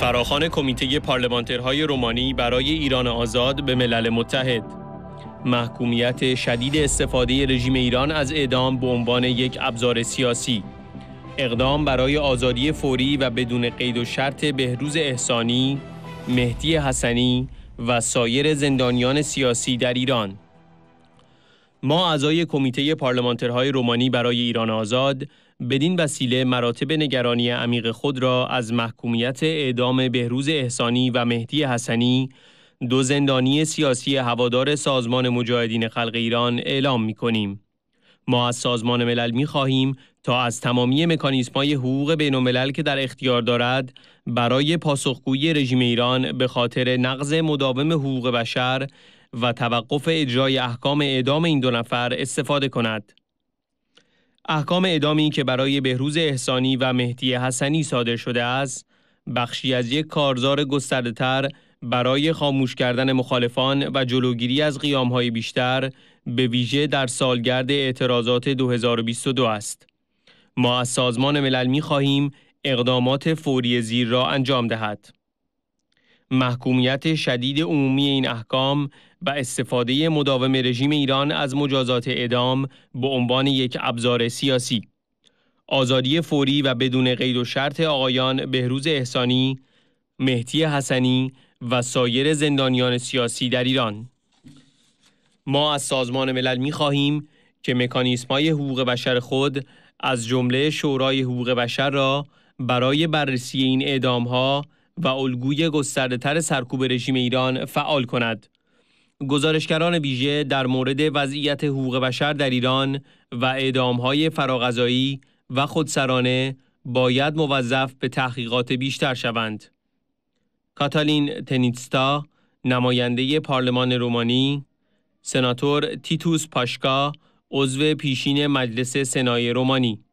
فراخان کمیته پارلمانترهای رومانی برای ایران آزاد به ملل متحد محکومیت شدید استفاده رژیم ایران از اعدام به عنوان یک ابزار سیاسی اقدام برای آزادی فوری و بدون قید و شرط بهروز احسانی مهدی حسنی و سایر زندانیان سیاسی در ایران ما اعضای کمیته پارلمانترهای رومانی برای ایران آزاد بدین وسیله مراتب نگرانی عمیق خود را از محکومیت اعدام بهروز احسانی و مهدی حسنی دو زندانی سیاسی هوادار سازمان مجاهدین خلق ایران اعلام می کنیم. ما از سازمان ملل می خواهیم تا از تمامی های حقوق بین که در اختیار دارد برای پاسخگویی رژیم ایران به خاطر نقض مداوم حقوق بشر و توقف اجرای احکام اعدام این دو نفر استفاده کند. احکام اعدامی که برای بهروز احسانی و مهدی حسنی صادر شده است، بخشی از یک کارزار تر برای خاموش کردن مخالفان و جلوگیری از های بیشتر به ویژه در سالگرد اعتراضات 2022 است. ما از سازمان ملل می خواهیم اقدامات فوری زیر را انجام دهد. محکومیت شدید عمومی این احکام و استفاده مداوم رژیم ایران از مجازات اعدام به عنوان یک ابزار سیاسی آزادی فوری و بدون قید و شرط آقایان بهروز احسانی، مهدی حسنی و سایر زندانیان سیاسی در ایران ما از سازمان ملل می خواهیم که مکانیسم های حقوق بشر خود از جمله شورای حقوق بشر را برای بررسی این ها و الگوی گستردهتر سرکوب رژیم ایران فعال کند. گزارشگران ویژه در مورد وضعیت حقوق بشر در ایران و اعدامهای فراغذایی و خودسرانه باید موظف به تحقیقات بیشتر شوند. کاتالین تنیتستا، نماینده پارلمان رومانی، سناتور تیتوس پاشکا، عضو پیشین مجلس سنای رومانی